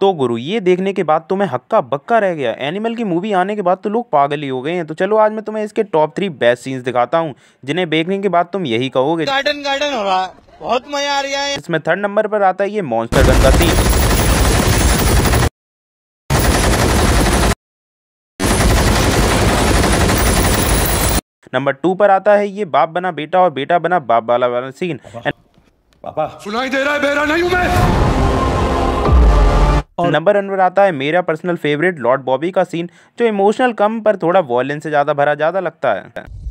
तो गुरु ये देखने के बाद तो मैं हक्का बक्का रह गया एनिमल की मूवी आने के बाद तो लोग पागल ही हो गए हैं तो चलो आज मैं तुम्हें इसके टॉप थ्री बेस्ट सीन्स दिखाता हूँ जिन्हें देखने के बाद तुम यही कहोगे गार्डन गार्डन हो रहा है बहुत मजा आ रहा है इसमें थर्ड नंबर पर आता है ये मॉन्स्टर गन का सीन नंबर टू पर आता है ये बाप बना बेटा और बेटा बना बाप वाला वाला सीन पापा सुनाई दे रहा है बेरा नहीं हूं मैं और नंबर वन पर आता है मेरा पर्सनल फेवरेट लॉर्ड बॉबी का सीन जो इमोशनल कम पर थोड़ा वॉयलेंस से ज़्यादा भरा ज़्यादा लगता है